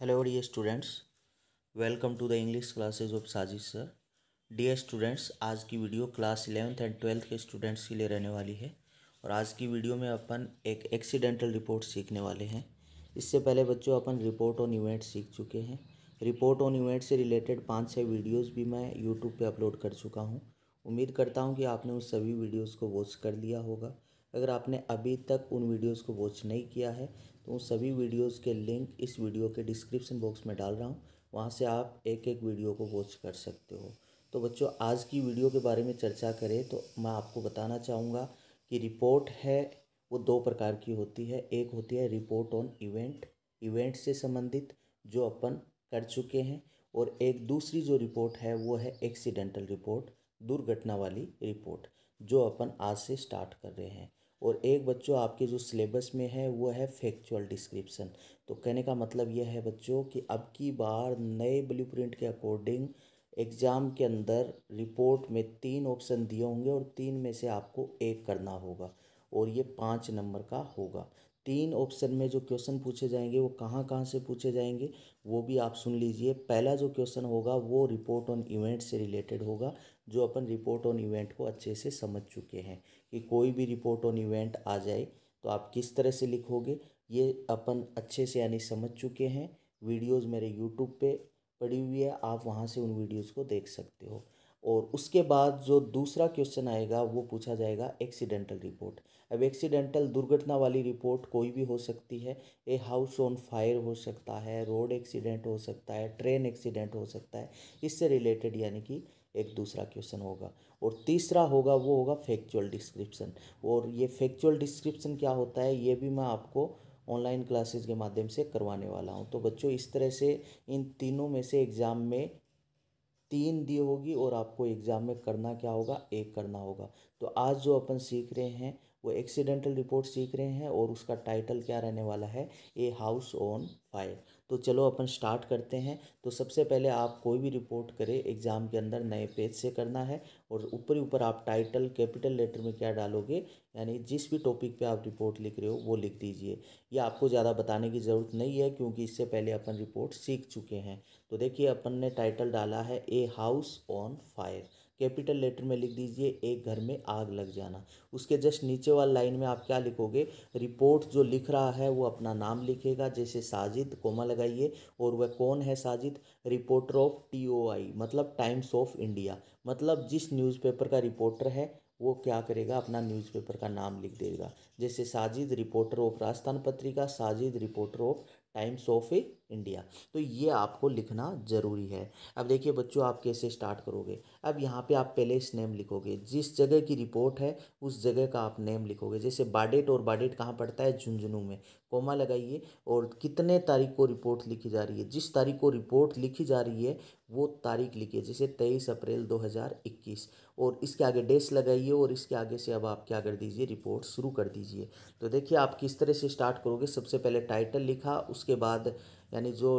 hello dear students welcome to the English classes of Sajish sir dear students आज की video class eleventh and twelfth के students के लिए रहने वाली है और आज की वीडियो में अपन एक एक्सीडेंटल रिपोर्ट सीखने वाले हैं इससे पहले बच्चों अपन रिपोर्ट ऑन इवेंट सीख चुके हैं रिपोर्ट ऑन इवेंट से रिलेटेड पाँच छः वीडियोज़ भी मैं यूट्यूब पर अपलोड कर चुका हूँ उम्मीद करता हूँ कि आपने उस सभी वीडियोज़ को वॉच कर लिया होगा अगर आपने अभी तक उन वीडियोस को वॉच नहीं किया है तो उन सभी वीडियोस के लिंक इस वीडियो के डिस्क्रिप्शन बॉक्स में डाल रहा हूँ वहाँ से आप एक एक वीडियो को वॉच कर सकते हो तो बच्चों आज की वीडियो के बारे में चर्चा करें तो मैं आपको बताना चाहूँगा कि रिपोर्ट है वो दो प्रकार की होती है एक होती है रिपोर्ट ऑन इवेंट इवेंट से संबंधित जो अपन कर चुके हैं और एक दूसरी जो रिपोर्ट है वो है एक्सीडेंटल रिपोर्ट दुर्घटना वाली रिपोर्ट जो अपन आज से स्टार्ट कर रहे हैं और एक बच्चों आपके जो सिलेबस में है वो है फैक्चुअल डिस्क्रिप्सन तो कहने का मतलब यह है बच्चों कि अब की बार नए ब्लू प्रिंट के अकॉर्डिंग एग्ज़ाम के अंदर रिपोर्ट में तीन ऑप्शन दिए होंगे और तीन में से आपको एक करना होगा और ये पाँच नंबर का होगा तीन ऑप्शन में जो क्वेश्चन पूछे जाएंगे वो कहाँ कहाँ से पूछे जाएंगे वो भी आप सुन लीजिए पहला जो क्वेश्चन होगा वो रिपोर्ट ऑन इवेंट से रिलेटेड होगा जो अपन रिपोर्ट ऑन इवेंट को अच्छे से समझ चुके हैं कि कोई भी रिपोर्ट ऑन इवेंट आ जाए तो आप किस तरह से लिखोगे ये अपन अच्छे से यानी समझ चुके हैं वीडियोज़ मेरे यूट्यूब पर पड़ी हुई है आप वहाँ से उन वीडियोज़ को देख सकते हो और उसके बाद जो दूसरा क्वेश्चन आएगा वो पूछा जाएगा एक्सीडेंटल रिपोर्ट अब एक्सीडेंटल दुर्घटना वाली रिपोर्ट कोई भी हो सकती है ए हाउस ऑन फायर हो सकता है रोड एक्सीडेंट हो सकता है ट्रेन एक्सीडेंट हो सकता है इससे रिलेटेड यानी कि एक दूसरा क्वेश्चन होगा और तीसरा होगा वो होगा फैक्चुअल डिस्क्रिप्शन और ये फैक्चुअल डिस्क्रिप्शन क्या होता है ये भी मैं आपको ऑनलाइन क्लासेस के माध्यम से करवाने वाला हूँ तो बच्चों इस तरह से इन तीनों में से एग्ज़ाम में तीन दी होगी और आपको एग्ज़ाम में करना क्या होगा एक करना होगा तो आज जो अपन सीख रहे हैं वो एक्सीडेंटल रिपोर्ट सीख रहे हैं और उसका टाइटल क्या रहने वाला है ए हाउस ऑन फायर तो चलो अपन स्टार्ट करते हैं तो सबसे पहले आप कोई भी रिपोर्ट करें एग्ज़ाम के अंदर नए पेज से करना है और ऊपर ऊपर आप टाइटल कैपिटल लेटर में क्या डालोगे यानी जिस भी टॉपिक पे आप रिपोर्ट लिख रहे हो वो लिख दीजिए ये आपको ज़्यादा बताने की ज़रूरत नहीं है क्योंकि इससे पहले अपन रिपोर्ट सीख चुके हैं तो देखिए अपन ने टाइटल डाला है a house on fire capital letter में लिख दीजिए एक घर में आग लग जाना उसके जस्ट नीचे वाली लाइन में आप क्या लिखोगे रिपोर्ट जो लिख रहा है वो अपना नाम लिखेगा जैसे साजिद कोमा लगाइए और वह कौन है साजिद रिपोर्टर ऑफ टी मतलब टाइम्स ऑफ इंडिया मतलब जिस न्यूज़पेपर का रिपोर्टर है वो क्या करेगा अपना न्यूज़पेपर का नाम लिख देगा जैसे Sajid reporter of Rajasthan Patrika Sajid reporter of Times of India तो ये आपको लिखना ज़रूरी है अब देखिए बच्चों आप कैसे स्टार्ट करोगे अब यहाँ पे आप पहले इस नेम लिखोगे जिस जगह की रिपोर्ट है उस जगह का आप नेम लिखोगे जैसे बाडेट और बाडेट कहाँ पड़ता है झुंझुनू में कोमा लगाइए और कितने तारीख को रिपोर्ट लिखी जा रही है जिस तारीख को रिपोर्ट लिखी जा रही है वो तारीख लिखिए जैसे तेईस अप्रैल 2021 और इसके आगे डेट्स लगाइए और इसके आगे से अब आप क्या कर दीजिए रिपोर्ट शुरू कर दीजिए तो देखिए आप किस तरह से स्टार्ट करोगे सबसे पहले टाइटल लिखा उसके बाद यानी जो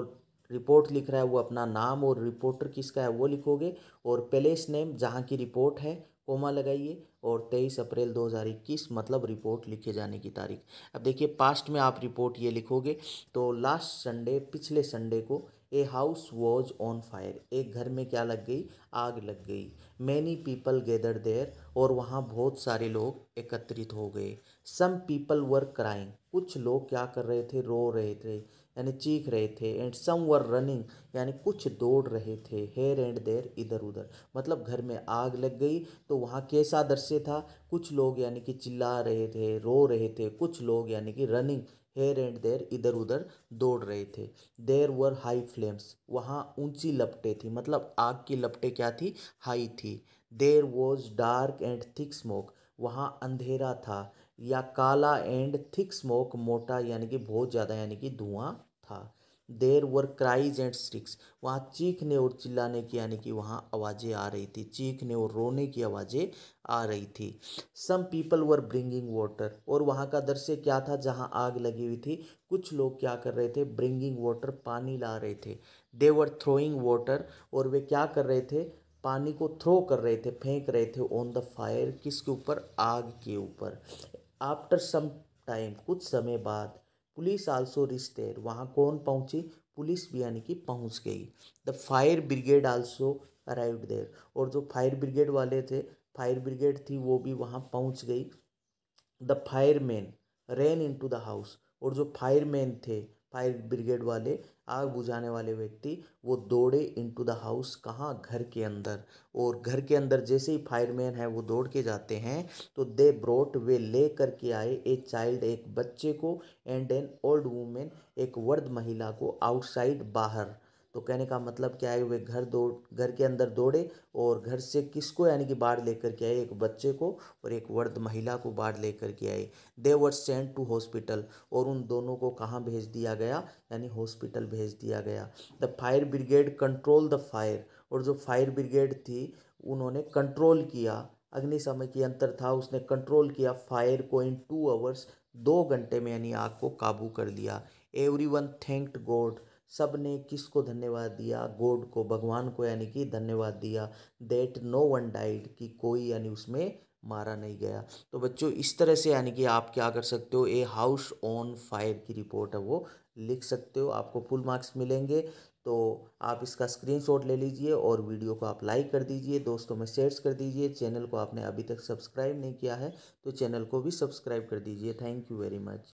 रिपोर्ट लिख रहा है वो अपना नाम और रिपोर्टर किसका है वो लिखोगे और प्लेस नेम जहाँ की रिपोर्ट है कोमा लगाइए और तेईस अप्रैल इक्कीस मतलब रिपोर्ट लिखे जाने की तारीख अब देखिए पास्ट में आप रिपोर्ट ये लिखोगे तो लास्ट संडे पिछले संडे को a house was on fire एक घर में क्या लग गई आग लग गई मैनी पीपल गेदर देयर और वहाँ बहुत सारे लोग एकत्रित हो गए सम पीपल वर क्राइंग कुछ लोग क्या कर रहे थे रो रहे थे यानी चीख रहे थे एंड सम वर रनिंग यानी कुछ दौड़ रहे थे हेयर एंड देर इधर उधर मतलब घर में आग लग गई तो वहाँ कैसा दृश्य था कुछ लोग यानी कि चिल्ला रहे थे रो रहे थे कुछ लोग यानी कि रनिंग हेयर एंड देर इधर उधर दौड़ रहे थे देर वर हाई फ्लेम्स वहाँ ऊंची लपटे थी मतलब आग की लपटे क्या थी हाई थी there was dark and thick smoke वहाँ अंधेरा था या काला एंड थिक स्मोक मोटा यानी कि बहुत ज़्यादा यानी कि धुआं था there were cries and shrieks वहाँ चीखने और चिल्लाने की यानी कि वहाँ आवाज़ें आ रही थी चीखने और रोने की आवाज़ें आ रही थी some people were bringing water और वहाँ का दृश्य क्या था जहाँ आग लगी हुई थी कुछ लोग क्या कर रहे थे ब्रिंगिंग वाटर पानी ला रहे थे दे वर थ्रोइंग वाटर और वे क्या कर रहे थे पानी को थ्रो कर रहे थे फेंक रहे थे ऑन द फायर किसके ऊपर आग के ऊपर आफ्टर सम टाइम कुछ समय बाद पुलिस आल्सो रिस्टेड वहाँ कौन पहुँची पुलिस भी यानी कि पहुँच गई the fire brigade also arrived there और जो फायर ब्रिगेड वाले थे फायर ब्रिगेड थी वो भी वहाँ पहुँच गई the fireman ran into the house और जो फायर मैन थे फायर ब्रिगेड वाले आग बुझाने वाले व्यक्ति वो दौड़े इनटू द हाउस कहाँ घर के अंदर और घर के अंदर जैसे ही फायरमैन है वो दौड़ के जाते हैं तो दे ब्रोट वे ले करके आए ए चाइल्ड एक बच्चे को एंड एन ओल्ड वूमेन एक वर्द महिला को आउटसाइड बाहर तो कहने का मतलब क्या है वे घर दौड़ घर के अंदर दौड़े और घर से किसको यानी कि बाढ़ लेकर के आए एक बच्चे को और एक वर्द महिला को बाढ़ लेकर के आए they were sent to hospital और उन दोनों को कहाँ भेज दिया गया यानी हॉस्पिटल भेज दिया गया the fire brigade control the fire और जो फायर ब्रिगेड थी उन्होंने कंट्रोल किया समय की अंतर था उसने कंट्रोल किया फायर को इन टू आवर्स दो घंटे में यानी आग को काबू कर लिया एवरी वन थैंक्ड गॉड सब ने किसको धन्यवाद दिया गॉड को भगवान को यानी कि धन्यवाद दिया देट नो वन डाइड कि कोई यानी उसमें मारा नहीं गया तो बच्चों इस तरह से यानी कि आप क्या कर सकते हो ए हाउस ऑन फायर की रिपोर्ट है वो लिख सकते हो आपको फुल मार्क्स मिलेंगे तो आप इसका स्क्रीनशॉट ले लीजिए और वीडियो को आप लाइक कर दीजिए दोस्तों में शेयर्स कर दीजिए चैनल को आपने अभी तक सब्सक्राइब नहीं किया है तो चैनल को भी सब्सक्राइब कर दीजिए थैंक यू वेरी मच